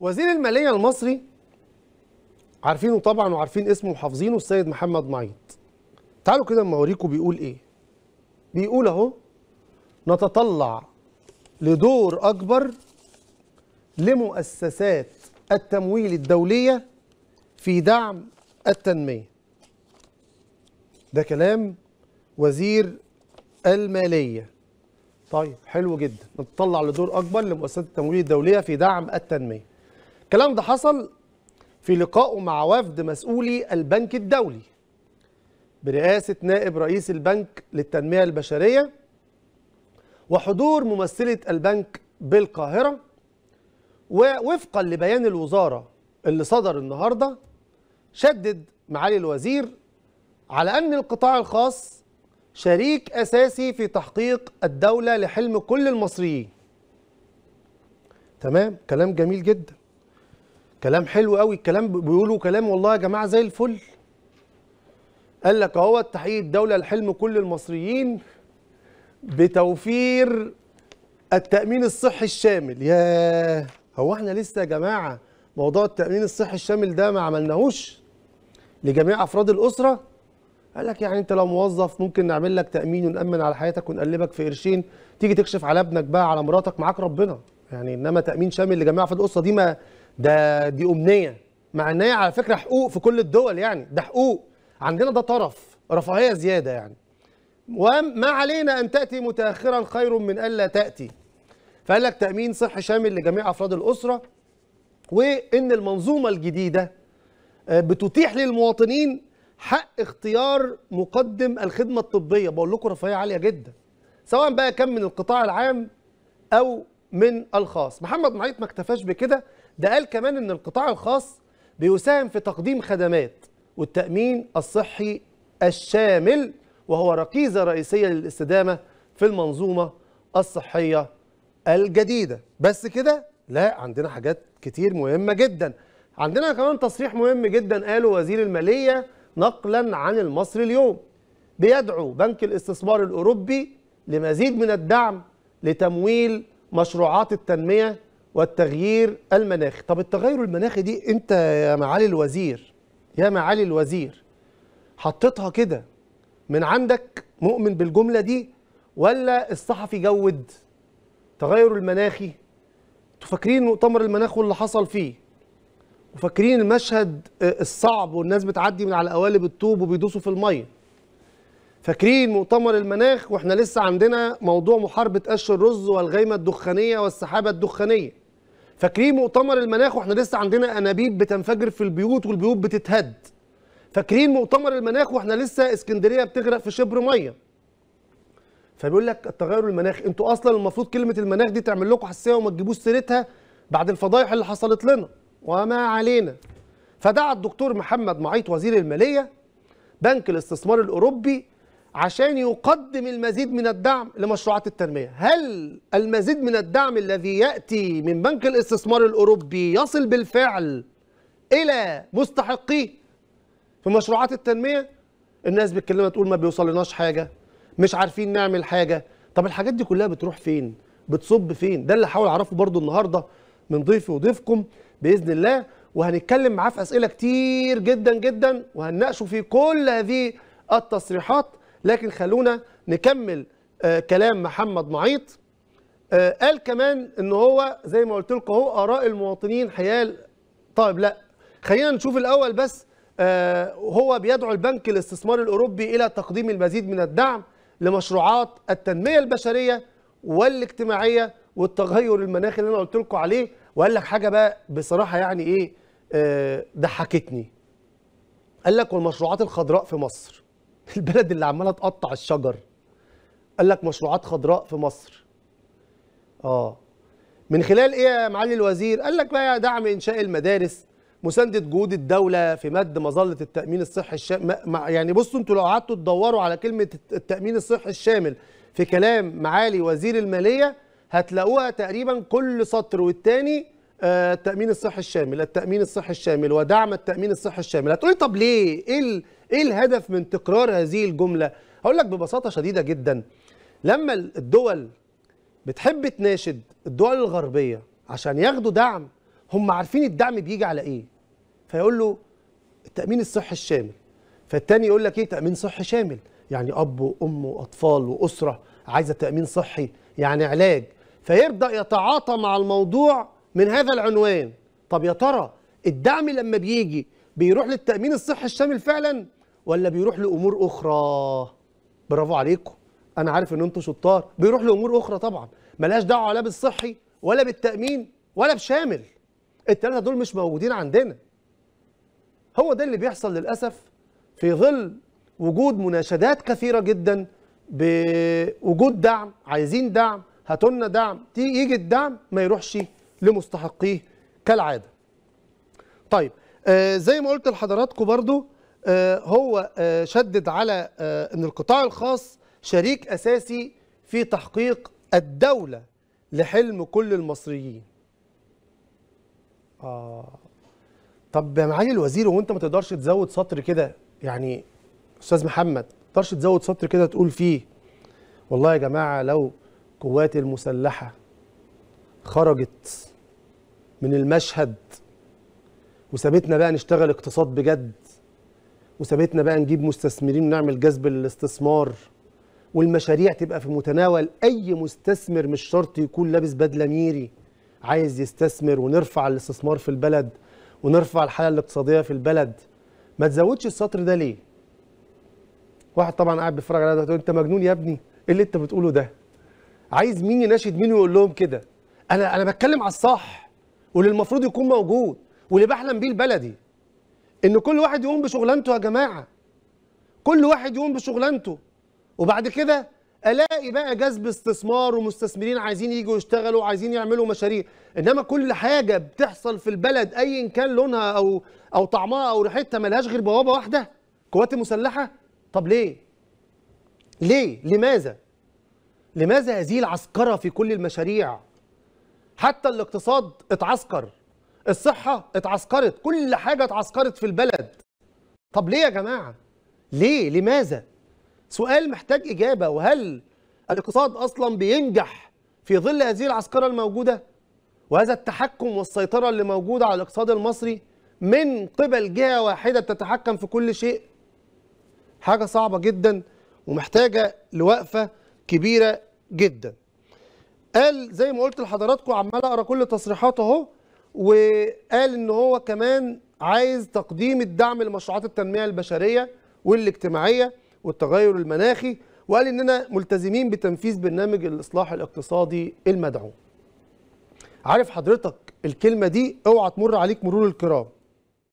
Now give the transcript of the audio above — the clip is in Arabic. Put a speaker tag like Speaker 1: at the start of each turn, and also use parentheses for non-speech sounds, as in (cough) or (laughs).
Speaker 1: وزير المالية المصري عارفينه طبعا وعارفين اسمه وحافظينه السيد محمد معيط تعالوا كده اما اوريكم بيقول ايه بيقول اهو نتطلع لدور اكبر لمؤسسات التمويل الدولية في دعم التنمية ده كلام وزير المالية طيب حلو جدا نتطلع لدور أكبر لمؤسسات التمويل الدولية في دعم التنمية الكلام ده حصل في لقائه مع وفد مسؤولي البنك الدولي برئاسة نائب رئيس البنك للتنمية البشرية وحضور ممثلة البنك بالقاهرة ووفقا لبيان الوزارة اللي صدر النهاردة شدد معالي الوزير على أن القطاع الخاص شريك أساسي في تحقيق الدولة لحلم كل المصريين تمام كلام جميل جدا كلام حلو قوي الكلام بيقولوا كلام والله يا جماعه زي الفل قال لك اهو تحقيق الدوله لحلم كل المصريين بتوفير التامين الصحي الشامل يا هو احنا لسه يا جماعه موضوع التامين الصحي الشامل ده ما عملناهوش لجميع افراد الاسره قال لك يعني انت لو موظف ممكن نعمل لك تامين ونامن على حياتك ونقلبك في قرشين تيجي تكشف على ابنك بقى على مراتك معاك ربنا يعني انما تامين شامل لجميع افراد الاسره دي ما ده دي امنيه مع ان هي على فكره حقوق في كل الدول يعني ده حقوق عندنا ده طرف رفاهيه زياده يعني وما علينا ان تاتي متاخرا خير من الا تاتي فقال لك تامين صحي شامل لجميع افراد الاسره وان المنظومه الجديده آه، بتتيح للمواطنين حق اختيار مقدم الخدمه الطبيه بقول لكم رفاهيه عاليه جدا سواء بقى كان من القطاع العام او من الخاص محمد معيط ما اكتفاش بكده ده قال كمان ان القطاع الخاص بيساهم في تقديم خدمات والتأمين الصحي الشامل وهو ركيزة رئيسية للاستدامة في المنظومة الصحية الجديدة بس كده لا عندنا حاجات كتير مهمة جدا عندنا كمان تصريح مهم جدا قاله وزير المالية نقلا عن المصري اليوم بيدعو بنك الاستثمار الأوروبي لمزيد من الدعم لتمويل مشروعات التنمية والتغيير المناخي طب التغير المناخي دي انت يا معالي الوزير يا معالي الوزير حطيتها كده من عندك مؤمن بالجملة دي ولا الصحفي جود تغير المناخي انتوا فاكرين مؤتمر المناخ واللي حصل فيه وفاكرين المشهد الصعب والناس بتعدي من على قوالب الطوب وبيدوسوا في الميه فاكرين مؤتمر المناخ واحنا لسه عندنا موضوع محاربه قش الرز والغيمه الدخانيه والسحابه الدخانيه فاكرين مؤتمر المناخ واحنا لسه عندنا انابيب بتنفجر في البيوت والبيوت بتتهد فاكرين مؤتمر المناخ واحنا لسه اسكندريه بتغرق في شبر ميه فبيقول لك التغير المناخي انتوا اصلا المفروض كلمه المناخ دي تعمل لكم حساسيه وما تجيبوش سيرتها بعد الفضايح اللي حصلت لنا وما علينا فدعا الدكتور محمد معيط وزير الماليه بنك الاستثمار الاوروبي عشان يقدم المزيد من الدعم لمشروعات التنمية هل المزيد من الدعم الذي يأتي من بنك الاستثمار الأوروبي يصل بالفعل إلى مستحقيه في مشروعات التنمية الناس بتكلمة تقول ما بيوصلناش حاجة مش عارفين نعمل حاجة طب الحاجات دي كلها بتروح فين بتصب فين ده اللي حاول أعرفه برضو النهاردة من ضيفي وضيفكم بإذن الله وهنتكلم معاه في أسئلة كتير جدا جدا وهنناقشه في كل هذه التصريحات لكن خلونا نكمل آه، كلام محمد معيط آه، قال كمان ان هو زي ما قلت لكم اهو اراء المواطنين حيال طيب لا خلينا نشوف الاول بس آه، هو بيدعو البنك الاستثمار الاوروبي الى تقديم المزيد من الدعم لمشروعات التنميه البشريه والاجتماعيه والتغير المناخي اللي انا قلت لكم عليه وقال لك حاجه بقى بصراحه يعني ايه ضحكتني قال لك والمشروعات الخضراء في مصر (laughs) البلد اللي عماله تقطع الشجر قال لك مشروعات خضراء في مصر اه من خلال ايه يا معالي الوزير قال لك بقى دعم انشاء المدارس مسانده جهود الدوله في مد مظله التامين الصحي الشامل يعني بصوا انتوا لو قعدتوا تدوروا على كلمه التامين الصحي الشامل في كلام معالي وزير الماليه هتلاقوها تقريبا كل سطر والتاني آه، التامين الصحي الشامل التامين الصحي الشامل ودعم التامين الصحي الشامل هتقولي طب ليه ايه ايه الهدف من تكرار هذه الجمله هقول لك ببساطه شديده جدا لما الدول بتحب تناشد الدول الغربيه عشان ياخدوا دعم هم عارفين الدعم بيجي على ايه فيقول له التامين الصحي الشامل فالتاني يقول لك ايه تامين صحي شامل يعني اب وام واطفال واسره عايزه تامين صحي يعني علاج فيبدا يتعاطى مع الموضوع من هذا العنوان طب يا ترى الدعم لما بيجي بيروح للتامين الصحي الشامل فعلا ولا بيروح لامور اخرى برافو عليكم انا عارف ان انتم شطار بيروح لامور اخرى طبعا ملاش دعوه لا بالصحي ولا بالتامين ولا بشامل الثلاثه دول مش موجودين عندنا هو ده اللي بيحصل للاسف في ظل وجود مناشدات كثيره جدا بوجود دعم عايزين دعم هاتولنا دعم يجي الدعم ما يروحش لمستحقيه كالعاده طيب آه زي ما قلت لحضراتكم برضو آه، هو آه، شدد على آه، أن القطاع الخاص شريك أساسي في تحقيق الدولة لحلم كل المصريين آه. طب يا معالي الوزير وانت ما تقدرش تزود سطر كده يعني استاذ محمد ما تقدرش تزود سطر كده تقول فيه والله يا جماعه لو قوات المسلحه خرجت من المشهد وسابتنا بقى نشتغل اقتصاد بجد وسابتنا بقى نجيب مستثمرين ونعمل جذب الاستثمار والمشاريع تبقى في متناول اي مستثمر مش شرط يكون لابس بدله ميري عايز يستثمر ونرفع الاستثمار في البلد ونرفع الحاله الاقتصاديه في البلد ما تزودش السطر ده ليه واحد طبعا قاعد بيتفرج على ده انت مجنون يا ابني ايه اللي انت بتقوله ده عايز مين يناشد مين ويقول لهم كده انا انا بتكلم على الصح واللي المفروض يكون موجود واللي بحلم بيه لبلدي ان كل واحد يقوم بشغلانته يا جماعه كل واحد يقوم بشغلانته وبعد كده الاقي بقى جذب استثمار ومستثمرين عايزين يجوا يشتغلوا عايزين يعملوا مشاريع انما كل حاجه بتحصل في البلد ايا كان لونها او او طعمها او ريحتها ملهاش غير بوابه واحده قوات مسلحه طب ليه ليه لماذا لماذا هذه العسكره في كل المشاريع حتى الاقتصاد اتعسكر الصحة اتعسكرت كل حاجة اتعسكرت في البلد طب ليه يا جماعة ليه لماذا سؤال محتاج إجابة وهل الاقتصاد أصلا بينجح في ظل هذه العسكرة الموجودة وهذا التحكم والسيطرة اللي موجودة على الاقتصاد المصري من قبل جهة واحدة تتحكم في كل شيء حاجة صعبة جدا ومحتاجة لوقفة كبيرة جدا قال زي ما قلت لحضراتكم عمال اقرا كل التصريحات اهو وقال ان هو كمان عايز تقديم الدعم لمشروعات التنميه البشريه والاجتماعيه والتغير المناخي وقال اننا ملتزمين بتنفيذ برنامج الاصلاح الاقتصادي المدعوم. عارف حضرتك الكلمه دي اوعى تمر عليك مرور الكرام.